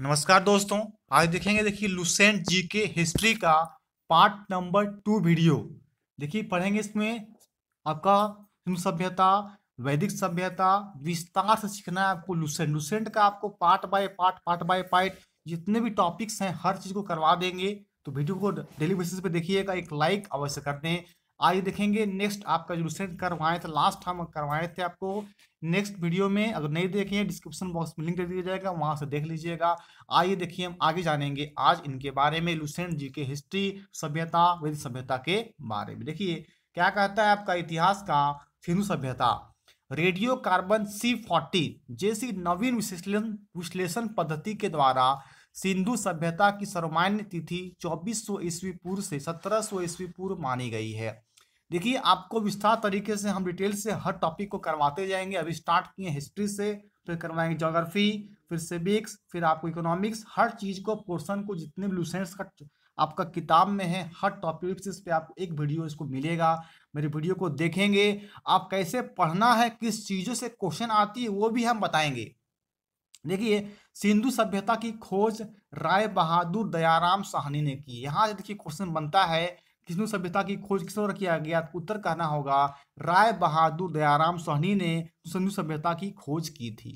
नमस्कार दोस्तों आज देखेंगे देखिए लुसेंट जी के हिस्ट्री का पार्ट नंबर टू वीडियो देखिए पढ़ेंगे इसमें आपका हिंदू सभ्यता वैदिक सभ्यता विस्तार से सीखना है आपको लुसेंट लुसेंट का आपको part by part part by part जितने भी टॉपिक्स हैं हर चीज़ को करवा देंगे तो वीडियो को डेली बेसिस पे देखिएगा एक लाइक अवश्य कर दें आज देखेंगे नेक्स्ट आपका जो रिसेंट करवाए थे लास्ट हम करवाए थे आपको नेक्स्ट वीडियो में अगर नहीं देखें डिस्क्रिप्शन बॉक्स में लिंक दे दिया जाएगा वहां से देख लीजिएगा आइए देखिए हम आगे जानेंगे आज इनके बारे में लुसेंट जी के हिस्ट्री सभ्यता वेद सभ्यता के बारे में देखिए क्या कहता है आपका इतिहास का सिंधु सभ्यता रेडियो कार्बन सी फोर्टी जैसी नवीन विश्लेषण विश्लेषण पद्धति के द्वारा सिंधु सभ्यता की सर्वमान्य तिथि सौ ईस्वी पूर्व से सौ ईस्वी पूर्व मानी गई है देखिए आपको विस्तार तरीके से हम डिटेल से हर टॉपिक को करवाते जाएंगे अभी स्टार्ट किए हिस्ट्री से फिर करवाएंगे जोग्राफी फिर सिविक्स फिर आपको इकोनॉमिक्स हर चीज़ को पोर्सन को जितने भी लूसेंट्स का आपका किताब में है हर टॉपिक से इस पर आपको एक वीडियो इसको मिलेगा मेरे वीडियो को देखेंगे आप कैसे पढ़ना है किस चीज़ों से क्वेश्चन आती है वो भी हम बताएंगे देखिए सिंधु सभ्यता की खोज राय बहादुर दयाराम साहनी ने की यहाँ से देखिए क्वेश्चन बनता है किस्नु सभ्यता की खोज किस द्वारा किया गया तो उत्तर कहना होगा राय बहादुर दयाराम सहनी ने सिंधु सभ्यता की खोज की थी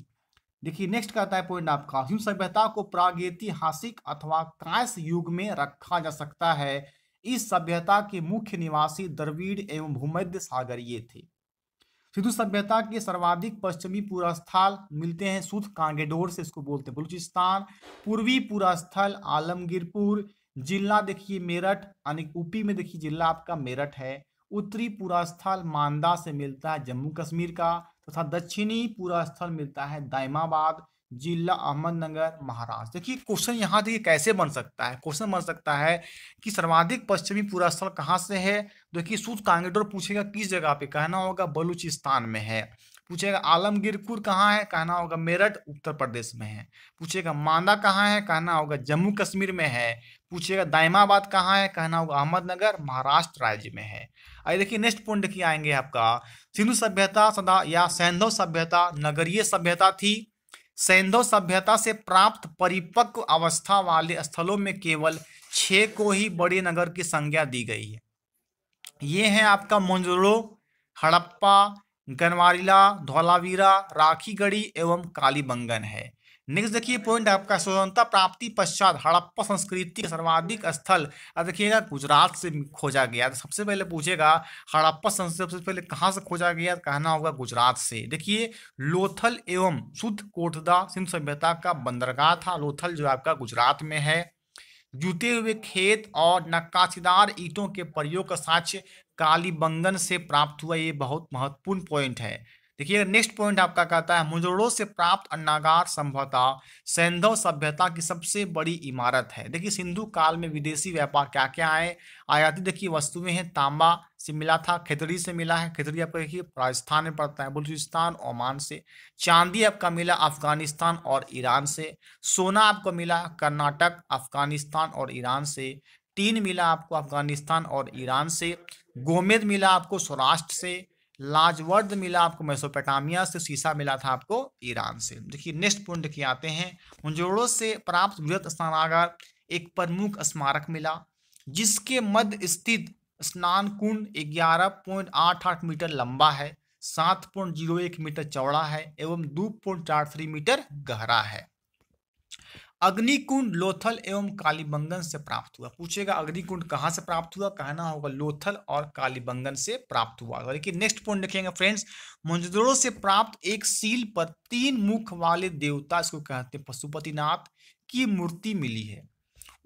देखिए नेक्स्ट कहता है पॉइंट आपका सिंधु सभ्यता को प्रागैतिहासिक अथवा कांस्य युग में रखा जा सकता है इस सभ्यता के मुख्य निवासी द्रविड़ एवं भूमध्य सागरीय थे सिंधु सभ्यता के सर्वाधिक पश्चिमी पुरास्थल मिलते हैं सुध कांगेडोर से इसको बोलते हैं बलूचिस्तान पूर्वी पुरास्थल आलमगीरपुर जिला देखिए मेरठ यानी यूपी में देखिए जिला आपका मेरठ है उत्तरी पूरा स्थल मांदा से मिलता है जम्मू कश्मीर का तथा तो दक्षिणी पूरा स्थल मिलता है दायमाबाद जिला अहमदनगर महाराष्ट्र देखिए क्वेश्चन यहाँ देखिए कैसे बन सकता है क्वेश्चन बन सकता है कि सर्वाधिक पश्चिमी पूरा स्थल कहाँ से है देखिए सूद कांगेडोर पूछेगा किस जगह पे कहना होगा बलूचिस्तान में है पूछेगा आलमगीरपुर कहाँ है कहना होगा मेरठ उत्तर प्रदेश में है पूछेगा मांदा कहाँ है कहना होगा जम्मू कश्मीर में है पूछेगा दाइमाबाद कहाँ है कहना होगा अहमदनगर महाराष्ट्र राज्य में है आइए देखिए नेक्स्ट पॉइंट देखिए आएंगे आपका सिंधु सभ्यता सदा या सैंधव सभ्यता नगरीय सभ्यता थी सैंधव सभ्यता से प्राप्त परिपक्व अवस्था वाले स्थलों में केवल छः को ही बड़े नगर की संज्ञा दी गई है ये है आपका मोजरो हड़प्पा गनवारीला धौलावीरा राखीगढ़ी एवं कालीबंगन है नेक्स्ट देखिए पॉइंट आपका स्वतंत्रता प्राप्ति पश्चात हड़प्पा संस्कृति का सर्वाधिक स्थल देखिएगा गुजरात से खोजा गया तो सबसे पहले पूछेगा हड़प्पा संस्कृति सबसे पहले कहाँ से खोजा गया कहना होगा गुजरात से देखिए लोथल एवं शुद्ध कोठदा सिंध सभ्यता का बंदरगाह था लोथल जो आपका गुजरात में है जुते हुए खेत और नक्काशीदार ईटों के प्रयोग का साक्ष्य कालीबंगन से प्राप्त हुआ ये बहुत महत्वपूर्ण पॉइंट है देखिए नेक्स्ट पॉइंट आपका कहता है मुजरों से प्राप्त अन्नागार सभ्यता सैंधव सभ्यता की सबसे बड़ी इमारत है देखिए सिंधु काल में विदेशी व्यापार क्या क्या आए आयातित देखिए वस्तुएं हैं तांबा से मिला था खेतरी से मिला है खेतरी आपका देखिए राजस्थान में पड़ता है बलूचिस्तान ओमान से चांदी आपका मिला अफगानिस्तान और ईरान से सोना आपको मिला कर्नाटक अफगानिस्तान और ईरान से टीन मिला आपको अफगानिस्तान और ईरान से गोमेद मिला आपको सौराष्ट्र से लाजवर्द मिला आपको मैसोपेटामिया से सीसा मिला था आपको ईरान से देखिए नेक्स्ट पॉइंट देखिए आते हैं मुंजोड़ों से प्राप्त वृहत स्नानागार एक प्रमुख स्मारक मिला जिसके मध्य स्थित स्नान कुंड ग्यारह पॉइंट आठ आठ मीटर लंबा है सात पॉइंट जीरो एक मीटर चौड़ा है एवं दो पॉइंट चार थ्री मीटर गहरा है अग्निकुंड लोथल एवं कालीबंगन से प्राप्त हुआ पूछेगा अग्निकुंड कहाँ से प्राप्त हुआ कहना होगा लोथल और कालीबंगन से प्राप्त हुआ देखिए नेक्स्ट पॉइंट देखेंगे फ्रेंड्स मोहनजोदड़ो से प्राप्त एक सील पर तीन मुख वाले देवता इसको कहते हैं पशुपतिनाथ की मूर्ति मिली है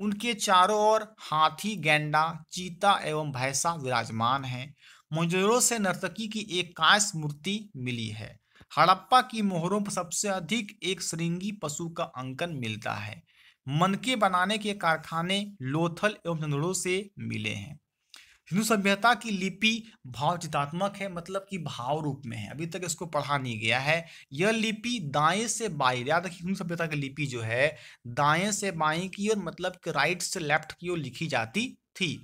उनके चारों ओर हाथी गेंडा चीता एवं भैंसा विराजमान है मोहनजोदड़ो से नर्तकी की एक कांस मूर्ति मिली है हड़प्पा की मोहरों पर सबसे अधिक एक श्रृंगी पशु का अंकन मिलता है मनके बनाने के कारखाने लोथल एवं चंदड़ों से मिले हैं हिंदू सभ्यता की लिपि भावचितात्मक है मतलब कि भाव रूप में है अभी तक इसको पढ़ा नहीं गया है यह लिपि दाएं से बाएं याद रखिए हिंदू सभ्यता की लिपि जो है दाएं से बाएं की और मतलब कि राइट से लेफ्ट की ओर लिखी जाती थी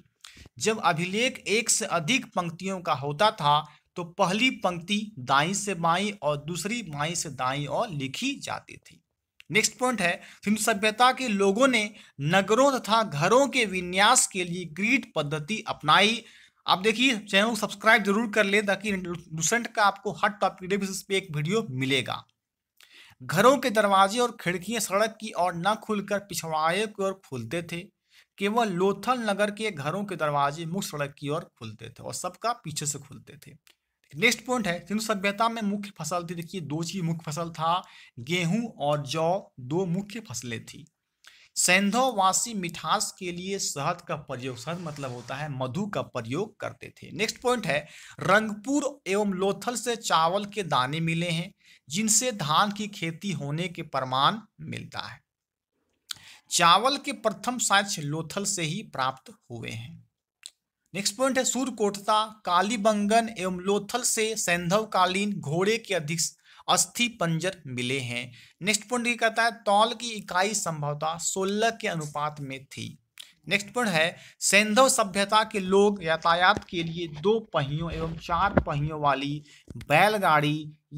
जब अभिलेख एक से अधिक पंक्तियों का होता था तो पहली पंक्ति दाई से बाई और दूसरी बाई से दाई और लिखी जाती थी नेक्स्ट पॉइंट है सिंधु सभ्यता के लोगों ने नगरों तथा घरों के विन्यास के लिए ग्रीड पद्धति अपनाई आप देखिए चैनल को सब्सक्राइब जरूर कर ले ताकि इंट्रोसेंट का आपको हर टॉपिक पे एक वीडियो मिलेगा घरों के दरवाजे और खिड़कियां सड़क की ओर न खुलकर पिछवाड़े की ओर खुलते थे केवल लोथल नगर के घरों के दरवाजे मुख्य सड़क की ओर खुलते थे और सबका पीछे से खुलते थे नेक्स्ट पॉइंट है सिंधु सभ्यता में मुख्य फसल थी देखिए दो चीज मुख्य फसल था गेहूं और जौ दो मुख्य फसलें थी सैंधववासी मिठास के लिए शहद का प्रयोग शहद मतलब होता है मधु का प्रयोग करते थे नेक्स्ट पॉइंट है रंगपुर एवं लोथल से चावल के दाने मिले हैं जिनसे धान की खेती होने के प्रमाण मिलता है चावल के प्रथम साक्ष्य लोथल से ही प्राप्त हुए हैं नेक्स्ट पॉइंट है सूर्य कोठता कालीबंगन एवं लोथल से सैंधव कालीन घोड़े के अधिक अस्थि पंजर मिले हैं नेक्स्ट पॉइंट ये कहता है तौल की इकाई संभवतः सोलह के अनुपात में थी नेक्स्ट पॉइंट है सैंधव सभ्यता के लोग यातायात के लिए दो पहियों एवं चार पहियों वाली बैलगाड़ी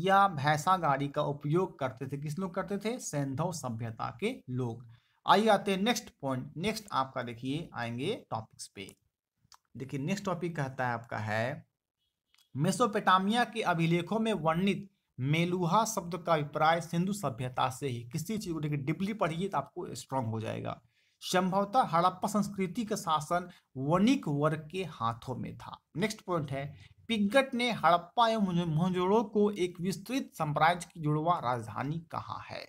या भैंसा गाड़ी का उपयोग करते थे किस लोग करते थे सैंधव सभ्यता के लोग आइए आते हैं नेक्स्ट पॉइंट नेक्स्ट आपका देखिए आएंगे टॉपिक्स पे देखिए नेक्स्ट टॉपिक कहता है आपका है मेसोपेटामिया के अभिलेखों में वर्णित मेलुहा शब्द का अभिप्राय सिंधु सभ्यता से ही किसी चीज को देखिए डिपली पढ़िए तो आपको स्ट्रांग हो जाएगा संभवतः हड़प्पा संस्कृति का शासन वनिक वर्ग के हाथों में था नेक्स्ट पॉइंट है पिगट ने हड़प्पा एवं मोहजोड़ो को एक विस्तृत साम्राज्य की जुड़वा राजधानी कहा है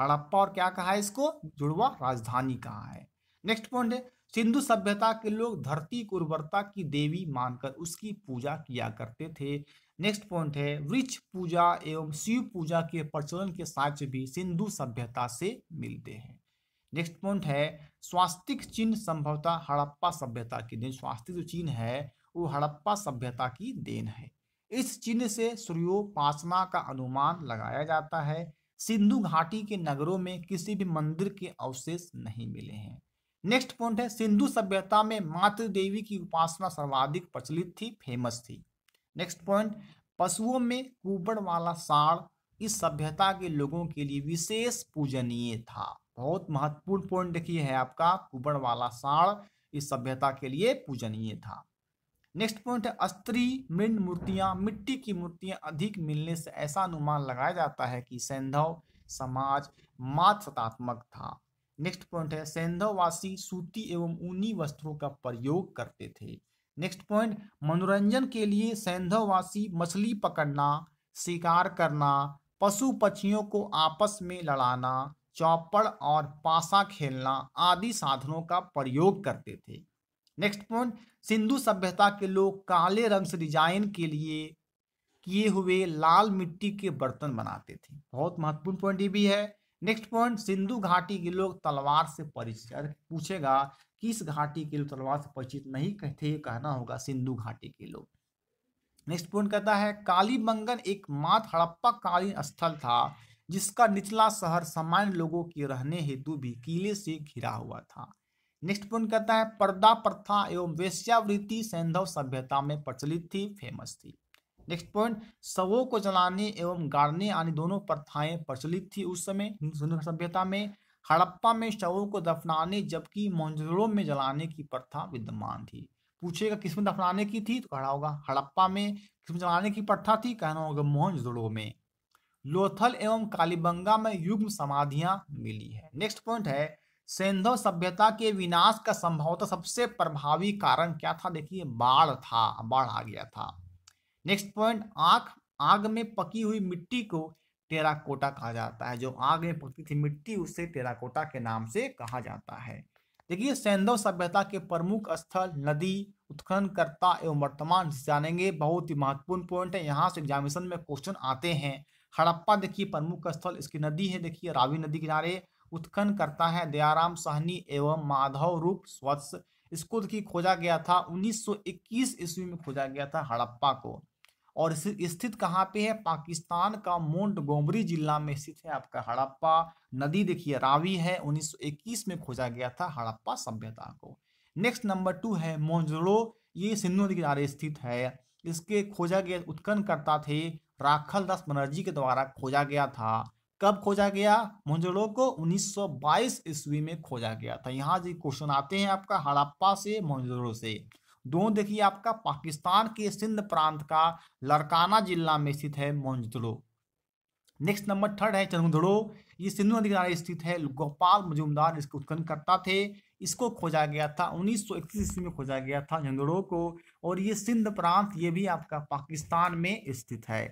हड़प्पा और क्या कहा है इसको जुड़वा राजधानी कहा है नेक्स्ट पॉइंट है सिंधु सभ्यता के लोग धरती को उर्वरता की देवी मानकर उसकी पूजा किया करते थे नेक्स्ट पॉइंट है वृक्ष पूजा एवं शिव पूजा के प्रचलन के साक्ष्य भी सिंधु सभ्यता से मिलते हैं नेक्स्ट पॉइंट है स्वास्तिक चिन्ह संभवता हड़प्पा सभ्यता की देन स्वास्तिक जो चिन्ह है वो हड़प्पा सभ्यता की देन है इस चिन्ह से सूर्योपासना का अनुमान लगाया जाता है सिंधु घाटी के नगरों में किसी भी मंदिर के अवशेष नहीं मिले हैं नेक्स्ट पॉइंट है सिंधु सभ्यता में मातृ देवी की उपासना सर्वाधिक प्रचलित थी फेमस थी नेक्स्ट पॉइंट पशुओं में कुबड़ वाला साड़ इस सभ्यता के लोगों के लिए विशेष पूजनीय था बहुत महत्वपूर्ण पॉइंट देखिए है आपका कुबड़ वाला साड़ इस सभ्यता के लिए पूजनीय था नेक्स्ट पॉइंट है अस्त्री मृण मूर्तियाँ मिट्टी की मूर्तियाँ अधिक मिलने से ऐसा अनुमान लगाया जाता है कि सैंधव समाज मात सतात्मक था नेक्स्ट पॉइंट है सैंधववासी सूती एवं ऊनी वस्त्रों का प्रयोग करते थे नेक्स्ट पॉइंट मनोरंजन के लिए सैंधववासी मछली पकड़ना शिकार करना पशु पक्षियों को आपस में लड़ाना चौपड़ और पासा खेलना आदि साधनों का प्रयोग करते थे नेक्स्ट पॉइंट सिंधु सभ्यता के लोग काले रंग से डिजाइन के लिए किए हुए लाल मिट्टी के बर्तन बनाते थे बहुत महत्वपूर्ण पॉइंट ये भी है नेक्स्ट पॉइंट सिंधु घाटी के लोग तलवार से परिचित पूछेगा किस घाटी के लोग तलवार से परिचित नहीं कहते कहना होगा सिंधु घाटी के लोग नेक्स्ट पॉइंट कहता है काली मंगन एक मात हड़प्पा कालीन स्थल था जिसका निचला शहर सामान्य लोगों के रहने हेतु भी किले से घिरा हुआ था नेक्स्ट पॉइंट कहता है पर्दा प्रथा एवं वेश्यावृत्ति सैंधव सभ्यता में प्रचलित थी फेमस थी नेक्स्ट पॉइंट शवों को जलाने एवं गाड़ने आदि दोनों प्रथाएं प्रचलित थी उस समय सभ्यता में हड़प्पा में शवों को दफनाने जबकि मोहनजोदड़ो में जलाने की प्रथा विद्यमान थी पूछेगा किसमें दफनाने की थी तो कहना होगा हड़प्पा में किसमें जलाने की प्रथा थी कहना होगा मोहनजोड़ो में लोथल एवं कालीबंगा में युग्म समाधियां मिली है नेक्स्ट पॉइंट है सैंधव सभ्यता के विनाश का संभवतः सबसे प्रभावी कारण क्या था देखिए बाढ़ था बाढ़ आ गया था नेक्स्ट पॉइंट आग आग में पकी हुई मिट्टी को टेराकोटा कहा जाता है जो आग में पकती थी मिट्टी उसे टेराकोटा के नाम से कहा जाता है देखिए सैंधव सभ्यता के प्रमुख स्थल नदी उत्खननकर्ता एवं वर्तमान जानेंगे बहुत ही महत्वपूर्ण पॉइंट है यहाँ से एग्जामिनेशन में क्वेश्चन आते हैं हड़प्पा देखिए प्रमुख स्थल इसकी नदी है देखिए रावी नदी किनारे उत्खन करता है दयाराम सहनी एवं माधव रूप स्वत्स इसको देखिए खोजा गया था 1921 ईस्वी में खोजा गया था हड़प्पा को और स्थित कहाँ पे है पाकिस्तान का मोन्ट गोमरी जिला में स्थित है आपका हड़प्पा नदी देखिए रावी है 1921 में खोजा गया था हड़प्पा सभ्यता को नेक्स्ट नंबर टू है मोजड़ो ये सिंधु नदी किनारे स्थित है इसके खोजा गया करता थे राखल दास बनर्जी के द्वारा खोजा गया था कब खोजा गया मोजड़ो को 1922 ईस्वी में खोजा गया था यहाँ जी क्वेश्चन आते हैं आपका हड़प्पा से मोजड़ो से दोनों देखिए आपका पाकिस्तान के सिंध प्रांत का लड़काना जिला में स्थित है मोहनजोदड़ो नेक्स्ट नंबर थर्ड है चंदुधड़ो ये सिंधु नदी किनारे स्थित है गोपाल मजूमदार इसको करता थे इसको खोजा गया था 1931 ईस्वी में खोजा गया था चनगुधड़ो को और ये सिंध प्रांत ये भी आपका पाकिस्तान में स्थित है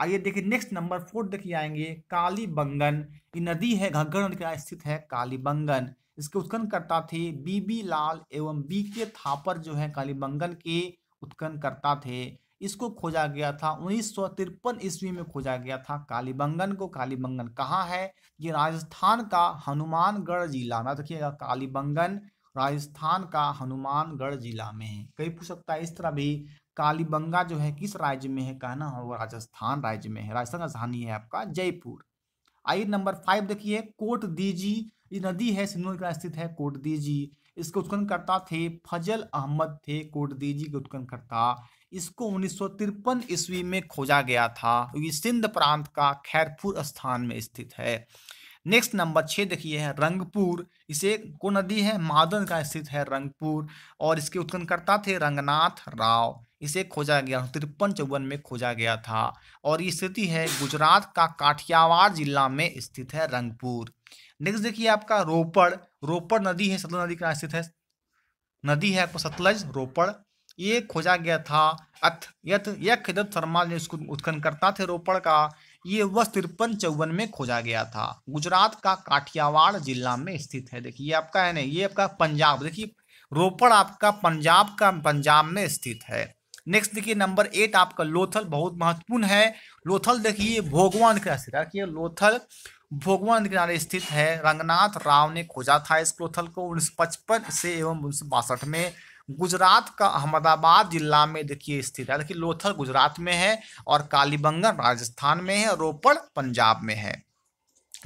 आइए देखिए नेक्स्ट नंबर फोर्थ देखिए आएंगे काली बंगन ये नदी है घग्गर नदी किनारे स्थित है काली बंगन इसके करता थे बीबी लाल एवं बी के थापर जो है कालीबंगन के करता थे इसको खोजा गया था उन्नीस सौ तिरपन ईस्वी में खोजा गया था कालीबंगन को कालीबंगन कहाँ है ये राजस्थान का हनुमानगढ़ जिला में देखिएगा कालीबंगन राजस्थान का हनुमानगढ़ जिला में है कई पूछ सकता है इस तरह भी कालीबंगा जो है किस राज्य में है कहना होगा राजस्थान राज्य में है राजस्थान राजधानी है आपका जयपुर आइए नंबर फाइव देखिए कोट दीजी ये नदी है सिन्नूर का स्थित है कोट दीजी इसके करता थे फजल अहमद थे कोट दीजी के करता इसको उन्नीस ईस्वी में खोजा गया था ये सिंध प्रांत का खैरपुर स्थान में स्थित है नेक्स्ट नंबर छः देखिए है रंगपुर इसे को नदी है मादन का स्थित है रंगपुर और इसके करता थे रंगनाथ राव इसे खोजा गया तिरपन चौवन में खोजा गया था और ये स्थिति है गुजरात का काठियावाड़ जिला में स्थित है रंगपुर नेक्स्ट देखिए आपका रोपड़ रोपड़ नदी है सतलज नदी का स्थित है नदी है आपको सतलज रोपड़ ये खोजा गया था अथ यथ यख दत्त शर्मा ने उसको उत्खन करता थे रोपड़ का ये वह तिरपन चौवन में खोजा गया था गुजरात का काठियावाड़ जिला में स्थित है देखिए आपका है ना ये आपका पंजाब देखिए रोपड़ आपका पंजाब का पंजाब में स्थित है नेक्स्ट देखिए नंबर एट आपका लोथल बहुत महत्वपूर्ण है लोथल देखिए भोगवान के स्थित देखिए लोथल भोगवान किनारे स्थित है रंगनाथ राव ने खोजा था इस लोथल को उन्नीस पचपन से एवं उन्नीस बासठ में गुजरात का अहमदाबाद जिला में देखिए स्थित है देखिए लोथल गुजरात में है और कालीबंगन राजस्थान में है रोपड़ पंजाब में है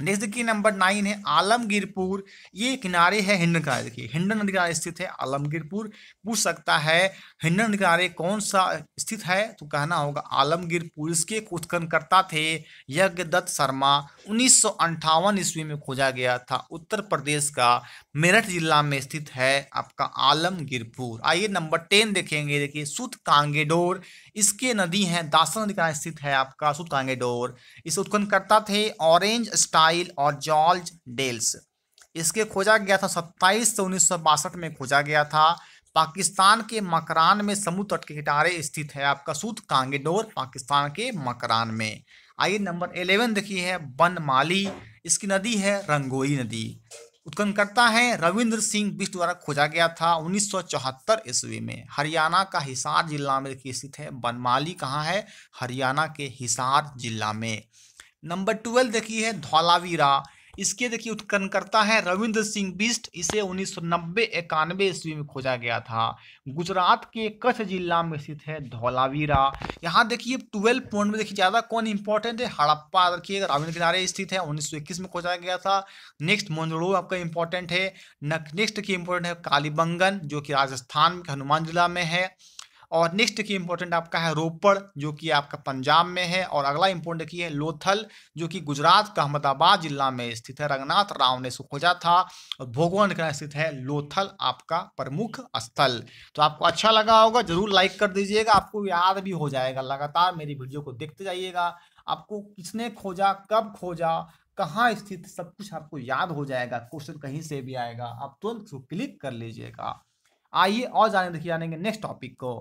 नेक्स्ट देखिए नंबर नाइन है आलमगीरपुर ये किनारे है हिंडन किनारे देखिए हिंडन नदी किनारे स्थित है आलमगीरपुर पूछ सकता है हिंडन किनारे कौन सा स्थित है तो कहना होगा आलमगीरपुर इसके उत्खनकर्ता थे यज्ञ दत्त शर्मा उन्नीस ईस्वी में खोजा गया था उत्तर प्रदेश का मेरठ जिला में स्थित है आपका आलमगीरपुर आइए नंबर टेन देखेंगे देखिए सुत कांगेडोर इसके नदी हैं दासन नदी का स्थित है आपका सुत कांगेडोर इसे करता थे ऑरेंज स्टाइल और जॉर्ज डेल्स इसके खोजा गया था सत्ताईस से उन्नीस में खोजा गया था पाकिस्तान के मकरान में समुद्र तट के किनारे स्थित है आपका सुत कांगेडोर पाकिस्तान के मकरान में आइए नंबर एलेवन देखिए है बनमाली इसकी नदी है रंगोई नदी उत्खननकर्ता हैं रविंद्र सिंह बिस्ट द्वारा खोजा गया था 1974 ईस्वी में हरियाणा का हिसार जिला में स्थित है बनमाली कहाँ है हरियाणा के हिसार जिला में नंबर ट्वेल्व देखिए है धौलावीरा इसके देखिए उत्खननकर्ता है रविंद्र सिंह बिस्ट इसे उन्नीस सौ नब्बे इक्यानवे ईस्वी में खोजा गया था गुजरात के कच्छ जिला में स्थित है धौलावीरा यहाँ देखिए ट्वेल्व पॉइंट में देखिए ज़्यादा कौन इंपॉर्टेंट है हड़प्पा देखिए रविंद्र किनारे स्थित है उन्नीस सौ इक्कीस में खोजा गया था नेक्स्ट मोनरो आपका इंपॉर्टेंट है नेक्स्ट की इंपॉर्टेंट है कालीबंगन जो कि राजस्थान हनुमान जिला में है और नेक्स्ट की इंपॉर्टेंट आपका है रोपड़ जो कि आपका पंजाब में है और अगला इंपॉर्टेंट की है लोथल जो कि गुजरात का अहमदाबाद जिला में स्थित है रंगनाथ राव ने खोजा था और भोगवन का स्थित है लोथल आपका प्रमुख स्थल तो आपको अच्छा लगा होगा जरूर लाइक कर दीजिएगा आपको याद भी हो जाएगा लगातार मेरी वीडियो को देखते जाइएगा आपको किसने खोजा कब खोजा कहाँ स्थित सब कुछ आपको याद हो जाएगा क्वेश्चन कहीं से भी आएगा आप तुरंत क्लिक कर लीजिएगा आइए और जाने देखिए जानेंगे नेक्स्ट टॉपिक को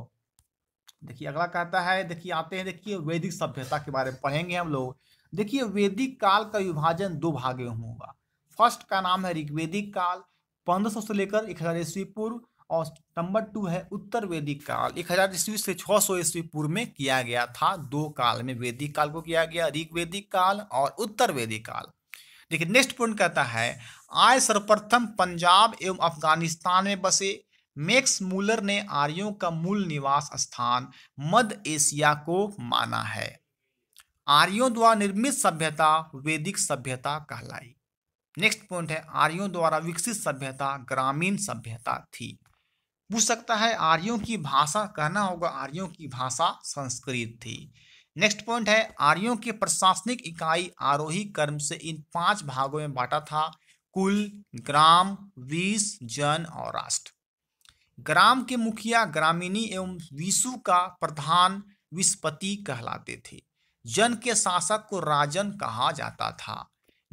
देखिए अगला कहता है देखिए आते हैं देखिए वैदिक सभ्यता के बारे में पढ़ेंगे हम लोग देखिए वैदिक काल का विभाजन दो भागे होगा फर्स्ट का नाम है ऋग्वेदिक काल सौ से लेकर एक हजार ईस्वी पूर्व और नंबर टू है उत्तर वैदिक काल एक हजार ईस्वी से सौ ईस्वी पूर्व में किया गया था दो काल में वैदिक काल को किया गया ऋग्वेदिक काल और उत्तर वैदिक काल देखिए नेक्स्ट पॉइंट कहता है आय सर्वप्रथम पंजाब एवं अफगानिस्तान में बसे मैक्स मूलर ने आर्यों का मूल निवास स्थान मध्य एशिया को माना है आर्यों द्वारा निर्मित सभ्यता वैदिक सभ्यता कहलाई नेक्स्ट पॉइंट है आर्यों द्वारा विकसित सभ्यता ग्रामीण सभ्यता थी पूछ सकता है आर्यों की भाषा कहना होगा आर्यों की भाषा संस्कृत थी नेक्स्ट पॉइंट है आर्यों की प्रशासनिक इकाई आरोही कर्म से इन पांच भागों में बांटा था कुल ग्राम वीस जन और राष्ट्र ग्राम के मुखिया ग्रामीणी एवं विशु का प्रधान विस्पति कहलाते थे जन के शासक को राजन कहा जाता था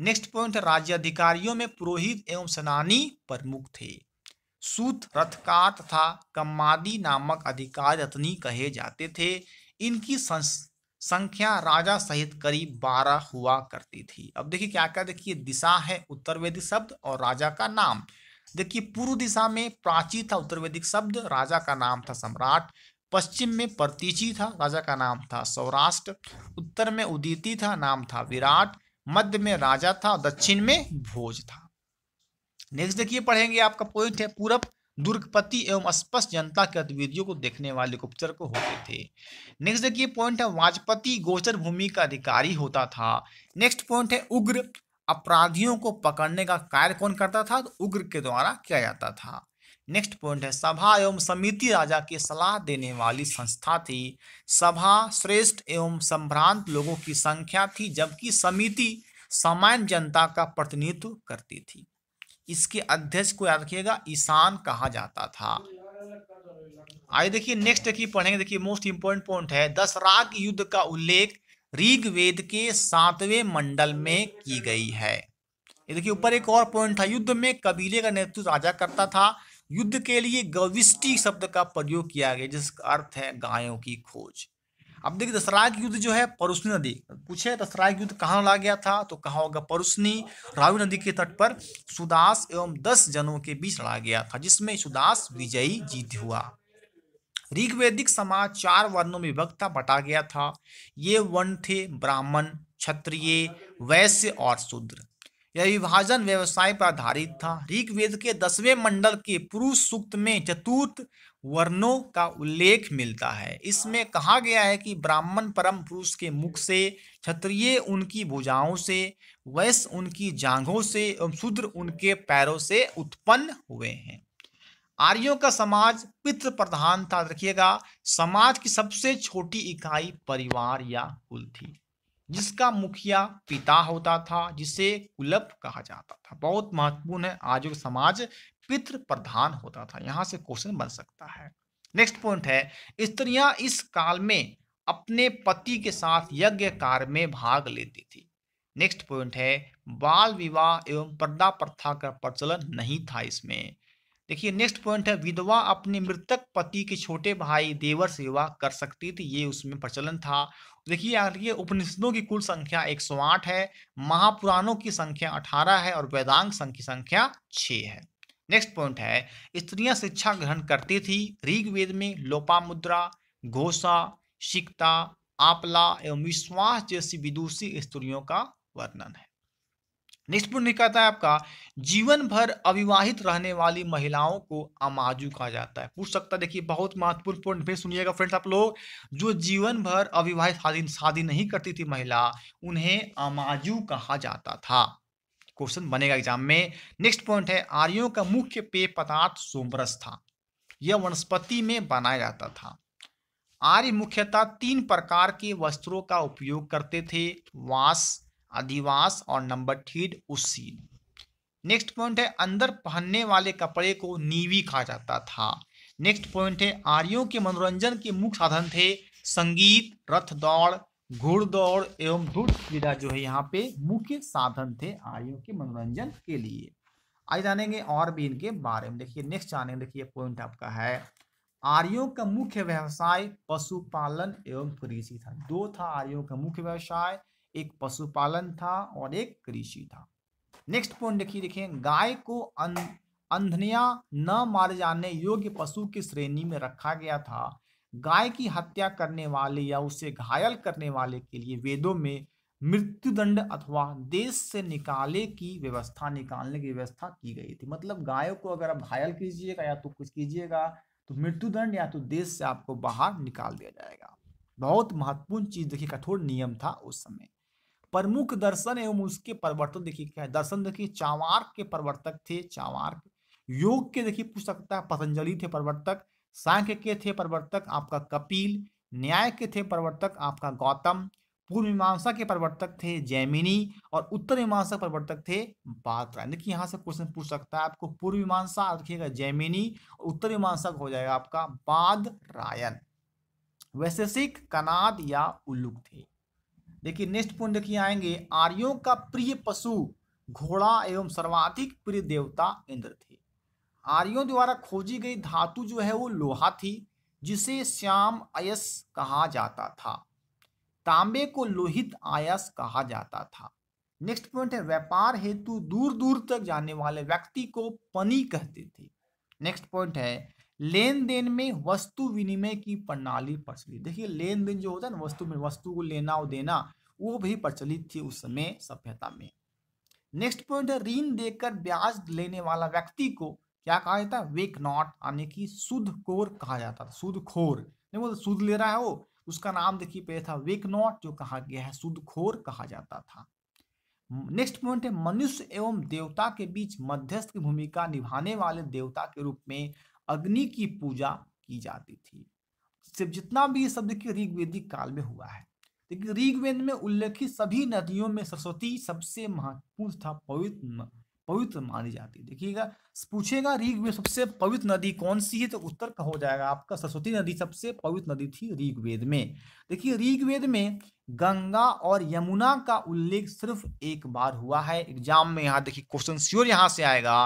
नेक्स्ट पॉइंट अधिकारियों में पुरोहित एवं सनानी प्रमुख थे सूत रथकार तथा कम्मादी नामक अधिकारी रत्नी कहे जाते थे इनकी संख्या राजा सहित करीब बारह हुआ करती थी अब देखिए क्या क्या देखिए दिशा है उत्तरवेदी शब्द और राजा का नाम देखिए पूर्व दिशा में प्राची था उत्तर वैदिक शब्द राजा का नाम था सम्राट पश्चिम में प्रतीची था राजा का नाम था सौराष्ट्र उत्तर में उदिति था नाम था विराट मध्य में राजा था दक्षिण में भोज था नेक्स्ट देखिए पढ़ेंगे आपका पॉइंट है पूरब दुर्गपति एवं स्पष्ट जनता के गतिविधियों को देखने वाले गुप्तचर को होते थे नेक्स्ट देखिए पॉइंट है वाजपति गोचर भूमि का अधिकारी होता था नेक्स्ट पॉइंट है उग्र अपराधियों को पकड़ने का कार्य कौन करता था तो उग्र के द्वारा किया जाता था नेक्स्ट पॉइंट है सभा एवं समिति राजा की सलाह देने वाली संस्था थी सभा श्रेष्ठ एवं संभ्रांत लोगों की संख्या थी जबकि समिति सामान्य जनता का प्रतिनिधित्व करती थी इसके अध्यक्ष को याद रखिएगा ईशान कहा जाता था आइए देखिए नेक्स्ट की पढ़ेंगे देखिए मोस्ट इंपोर्टेंट पॉइंट है दस राग युद्ध का उल्लेख ऋग्वेद के सातवें मंडल में की गई है देखिए ऊपर एक और पॉइंट था युद्ध में कबीले का नेतृत्व राजा करता था युद्ध के लिए गविष्टि शब्द का प्रयोग किया गया जिसका अर्थ है गायों की खोज अब देखिए दशरा युद्ध जो है परुष्णी नदी पूछे दसरा युद्ध कहाँ लड़ा गया था तो कहा होगा परुष्णी रावी नदी के तट पर सुदास एवं दस जनों के बीच लड़ा गया था जिसमें सुदास विजयी जीत हुआ ऋग्वेदिक समाज चार वर्णों में विभक्त था बटा गया था ये वर्ण थे ब्राह्मण क्षत्रिय वैश्य और शूद्र यह विभाजन व्यवसाय पर आधारित था ऋग्वेद के दसवें मंडल के पुरुष सूक्त में चतुर्थ वर्णों का उल्लेख मिलता है इसमें कहा गया है कि ब्राह्मण परम पुरुष के मुख से क्षत्रिय उनकी भुजाओं से वैश्य उनकी जांघों से एवं शूद्र उनके पैरों से उत्पन्न हुए हैं आर्यों का समाज पितृ प्रधान था रखिएगा समाज की सबसे छोटी इकाई परिवार या कुल थी जिसका मुखिया पिता होता था जिसे कुलप कहा जाता था बहुत महत्वपूर्ण है आज समाज पितृ प्रधान होता था यहाँ से क्वेश्चन बन सकता है नेक्स्ट पॉइंट है स्त्रियां इस काल में अपने पति के साथ यज्ञ कार्य में भाग लेती थी नेक्स्ट पॉइंट है बाल विवाह एवं पर्दा प्रथा का प्रचलन नहीं था इसमें देखिए नेक्स्ट पॉइंट है विधवा अपने मृतक पति के छोटे भाई देवर सेवा कर सकती थी ये उसमें प्रचलन था देखिए आगे उपनिषदों की कुल संख्या 108 है महापुराणों की संख्या 18 है और वेदांग संघ की संख्या 6 है नेक्स्ट पॉइंट है स्त्रियां शिक्षा ग्रहण करती थी ऋग्वेद में लोपा मुद्रा घोषा शिक्ता आपला एवं विश्वास जैसी विदुषी स्त्रियों का वर्णन है नेक्स्ट पॉइंट निकलता है आपका जीवन भर अविवाहित रहने वाली महिलाओं को अमाजू कहा जाता है पूछ सकता है देखिए बहुत महत्वपूर्ण पॉइंट फिर सुनिएगा फ्रेंड्स आप लोग जो जीवन भर अविवाहित शादी शादी नहीं करती थी महिला उन्हें अमाजू कहा जाता था क्वेश्चन बनेगा एग्जाम में नेक्स्ट पॉइंट है आर्यों का मुख्य पेय पदार्थ सोमरस था यह वनस्पति में बनाया जाता था आर्य मुख्यतः तीन प्रकार के वस्त्रों का उपयोग करते थे वास अधिवास और नंबर थीड उसीन नेक्स्ट पॉइंट है अंदर पहनने वाले कपड़े को नीवी कहा जाता था नेक्स्ट पॉइंट है आर्यों के मनोरंजन के मुख्य साधन थे संगीत रथ दौड़ घुड़ दौड़ एवं धूर्त क्रीड़ा जो है यहाँ पे मुख्य साधन थे आर्यों के मनोरंजन के लिए आइए जानेंगे और भी इनके बारे में देखिए नेक्स्ट जानेंगे देखिए पॉइंट आपका है आर्यों का मुख्य व्यवसाय पशुपालन एवं कृषि था दो था आर्यों का मुख्य व्यवसाय एक पशुपालन था और एक कृषि था नेक्स्ट पॉइंट देखिए देखिए गाय को अंधनिया न मारे जाने योग्य पशु की श्रेणी में रखा गया था गाय की हत्या करने वाले या उसे घायल करने वाले के लिए वेदों में मृत्युदंड अथवा देश से निकाले की व्यवस्था निकालने की व्यवस्था की गई थी मतलब गायों को अगर आप घायल कीजिएगा या तो कुछ कीजिएगा तो मृत्युदंड या तो देश से आपको बाहर निकाल दिया जाएगा बहुत महत्वपूर्ण चीज देखिए कठोर नियम था उस समय प्रमुख दर्शन एवं उसके प्रवर्तन देखिए क्या है दर्शन देखिए चावार के प्रवर्तक थे चावार योग के देखिए पूछ सकता है पतंजलि थे प्रवर्तक सांख्य के थे प्रवर्तक आपका कपिल न्याय के थे प्रवर्तक आपका गौतम पूर्व मीमांसा के प्रवर्तक थे जैमिनी और उत्तर मीमांसा प्रवर्तक थे बात्रा देखिए यहाँ से क्वेश्चन पूछ सकता है आपको पूर्व मीमांसा रखिएगा जैमिनी और उत्तर मीमांसा हो जाएगा आपका बाद रायन वैशेषिक कनाद या उल्लुक थे देखिए नेक्स्ट पॉइंट देखिए आएंगे आर्यों का प्रिय पशु घोड़ा एवं सर्वाधिक प्रिय देवता इंद्र थे आर्यों द्वारा खोजी गई धातु जो है वो लोहा थी जिसे श्याम अयस कहा जाता था तांबे को लोहित आयस कहा जाता था नेक्स्ट पॉइंट है व्यापार हेतु दूर दूर तक जाने वाले व्यक्ति को पनी कहते थे नेक्स्ट पॉइंट है लेन देन में वस्तु विनिमय की प्रणाली प्रचलित देखिए लेन देन जो होता है ना वस्तु में वस्तु को लेना और देना वो भी प्रचलित थी उस समय सभ्यता में नेक्स्ट पॉइंट है ऋण देकर ब्याज लेने वाला व्यक्ति को क्या कहा जाता है वेक नॉट यानी कि सुदखोर कहा जाता था खोर नहीं बोलते तो शुद्ध ले रहा है वो उसका नाम देखिए पहले था वेक नॉट जो कहा गया है खोर कहा जाता था नेक्स्ट पॉइंट है मनुष्य एवं देवता के बीच मध्यस्थ की भूमिका निभाने वाले देवता के रूप में अग्नि की पूजा की जाती थी सिर्फ जितना भी ये शब्द की ऋग्वेदिक काल में हुआ है लेकिन ऋग्वेद में उल्लेखित सभी नदियों में सरस्वती सबसे महत्वपूर्ण था पवित्र पवित्र मानी जाती है देखिएगा पूछेगा रीग में सबसे पवित्र नदी कौन सी है तो उत्तर का हो जाएगा आपका सरस्वती नदी सबसे पवित्र नदी थी ऋग्वेद में देखिए ऋग्वेद में गंगा और यमुना का उल्लेख सिर्फ एक बार हुआ है एग्जाम में यहाँ देखिए क्वेश्चन श्योर यहाँ से आएगा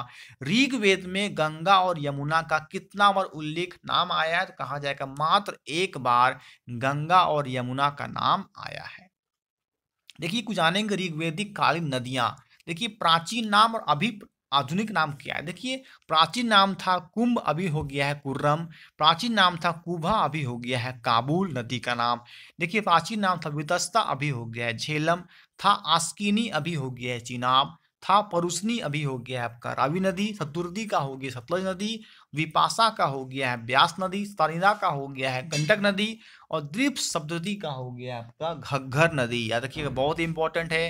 ऋग्वेद में गंगा और यमुना का कितना बार उल्लेख नाम आया है तो कहा जाएगा मात्र एक बार गंगा और यमुना का नाम आया है देखिए कुछ जानेंगे ऋग्वेदिक कालीन नदियां देखिए प्राचीन नाम और अभी आधुनिक नाम क्या है देखिए प्राचीन नाम था कुंभ अभी हो गया है कुर्रम प्राचीन नाम था कुभा अभी हो गया है काबुल नदी का नाम देखिए प्राचीन नाम था वितस्ता अभी हो गया है झेलम था आस्किनी अभी हो गया है चिनाब था परुसनी अभी हो गया है आपका रावी नदी सतुर्दी का हो गया सतलज नदी विपाशा का हो गया है ब्यास नदी सारिदा का हो गया है गंडक नदी और द्वीप सप्तदी का हो गया है आपका घग्घर नदी याद रखिएगा हाँ। बहुत इंपॉर्टेंट है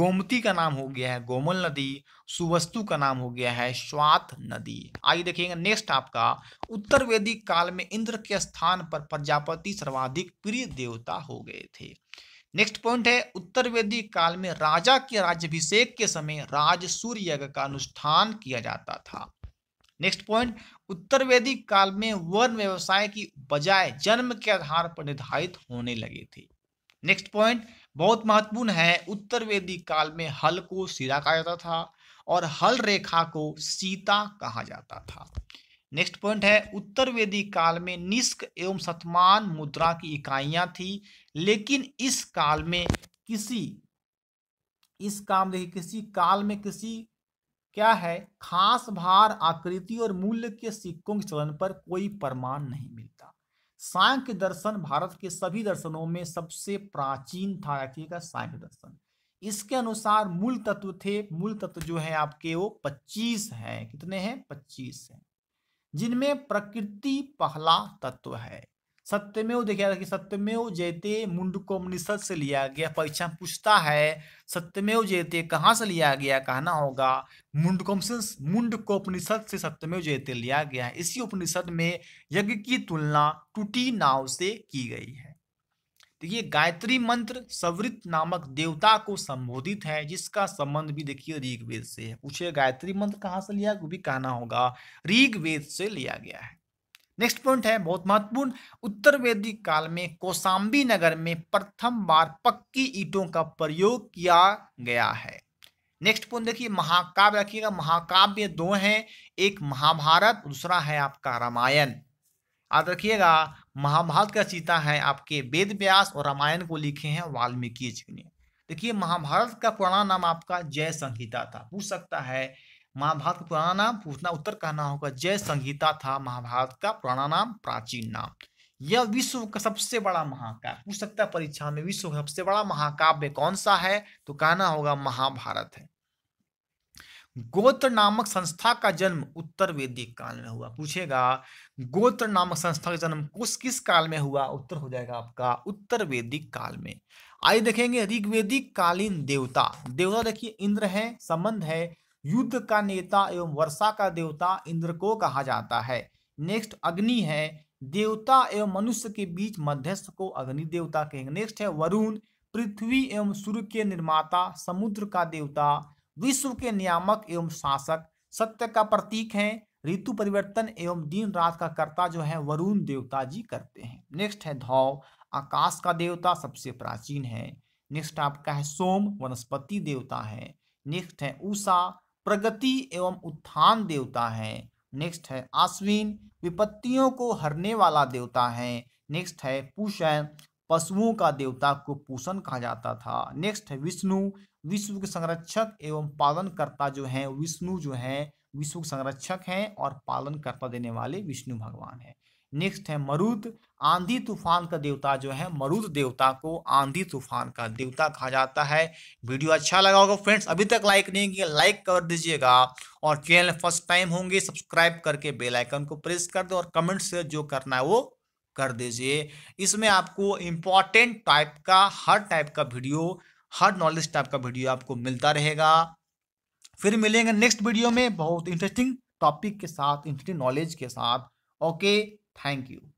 गोमती का नाम हो गया है गोमल नदी सुवस्तु का नाम हो गया है स्वात नदी आइए देखिएगा नेक्स्ट आपका उत्तर वैदिक काल में इंद्र के स्थान पर प्रजापति सर्वाधिक प्रिय देवता हो गए थे नेक्स्ट पॉइंट है उत्तर वेदी काल में राजा के राज्यभिषेक के समय राज सूर्य यज्ञ का अनुष्ठान किया जाता था नेक्स्ट पॉइंट उत्तर वेदी काल में वर्ण व्यवसाय की बजाय जन्म के आधार पर निर्धारित होने लगे थे नेक्स्ट पॉइंट बहुत महत्वपूर्ण है उत्तर वेदी काल में हल को सीधा कहा जाता था और हल रेखा को सीता कहा जाता था नेक्स्ट पॉइंट है उत्तर वेदी काल में निष्क एवं सतमान मुद्रा की इकाइयां थी लेकिन इस काल में किसी इस काम देखिए किसी काल में किसी क्या है खास भार आकृति और मूल्य के सिक्कों के चलन पर कोई प्रमाण नहीं मिलता सांख्य दर्शन भारत के सभी दर्शनों में सबसे प्राचीन था रखिएगा सांख्य दर्शन इसके अनुसार मूल तत्व थे मूल तत्व जो है आपके वो पच्चीस हैं कितने हैं पच्चीस हैं जिनमें प्रकृति पहला तत्व है सत्यमेव देखिए कि सत्यमेव जयते मुंडकोमनिषद से लिया गया परीक्षा पूछता है सत्यमेव जयते कहाँ से लिया गया कहना होगा मुंडकोम मुंडकोपनिषद से सत्यमेव जयते लिया गया है इसी उपनिषद में यज्ञ की तुलना टूटी नाव से की गई है तो ये गायत्री मंत्र सवृत नामक देवता को संबोधित है जिसका संबंध भी देखिए ऋग्वेद से है पूछे गायत्री मंत्र कहाँ से लिया वो भी कहना होगा ऋग्वेद से लिया गया है नेक्स्ट पॉइंट है बहुत महत्वपूर्ण उत्तर वेदिक काल में कोसाम्बी नगर में प्रथम बार पक्की ईटों का प्रयोग किया गया है नेक्स्ट पॉइंट देखिए महाकाव्य रखिएगा महाकाव्य दो हैं एक महाभारत दूसरा है आपका रामायण याद रखिएगा महाभारत का सीता है आपके वेद व्यास और रामायण को लिखे हैं वाल्मीकि जी ने देखिए महाभारत का पुराना नाम आपका जय संहिता था पूछ सकता है महाभारत का पुराना नाम पूछना उत्तर कहना होगा जय संहिता था महाभारत का पुराना नाम प्राचीन नाम यह विश्व का सबसे बड़ा महाकाव्य पूछ सकता है परीक्षा में विश्व का सबसे बड़ा महाकाव्य कौन सा है तो कहना होगा महाभारत है गोत्र नामक संस्था का जन्म उत्तर वेदिक काल में हुआ पूछेगा गोत्र नामक संस्था का जन्म कुछ किस काल में हुआ उत्तर हो जाएगा आपका उत्तर वेदिक काल में आइए देखेंगे ऋग्वेदिक कालीन देवता देवता देखिए इंद्र है संबंध है युद्ध का नेता एवं वर्षा का देवता इंद्र को कहा जाता है नेक्स्ट अग्नि है देवता एवं मनुष्य के बीच मध्यस्थ को अग्नि देवता कहेंगे नेक्स्ट है वरुण पृथ्वी एवं सूर्य के निर्माता समुद्र का देवता विश्व के नियामक एवं शासक सत्य का प्रतीक है ऋतु परिवर्तन एवं दिन रात का कर्ता जो है वरुण देवता जी करते हैं नेक्स्ट है धौ आकाश का देवता सबसे प्राचीन है नेक्स्ट आपका है सोम वनस्पति देवता है नेक्स्ट है उषा प्रगति एवं उत्थान देवता है नेक्स्ट है आश्विन विपत्तियों को हरने वाला देवता है नेक्स्ट है पूषण पशुओं का देवता को पूषण कहा जाता था नेक्स्ट है विष्णु विश्व के संरक्षक एवं पालनकर्ता जो हैं विष्णु जो हैं विश्व के संरक्षक हैं और पालनकर्ता देने वाले विष्णु भगवान हैं नेक्स्ट है मरुद आंधी तूफान का देवता जो है मरुद देवता को आंधी तूफान का देवता कहा जाता है वीडियो अच्छा लगा होगा फ्रेंड्स अभी तक लाइक नहीं किया लाइक कर दीजिएगा और चैनल फर्स्ट टाइम होंगे सब्सक्राइब करके बेल आइकन को प्रेस कर दो और कमेंट से जो करना है वो कर दीजिए इसमें आपको इम्पॉर्टेंट टाइप का हर टाइप का वीडियो हर नॉलेज टाइप का वीडियो आपको मिलता रहेगा फिर मिलेंगे नेक्स्ट वीडियो में बहुत इंटरेस्टिंग टॉपिक के साथ इंटरेस्टिंग नॉलेज के साथ ओके थैंक यू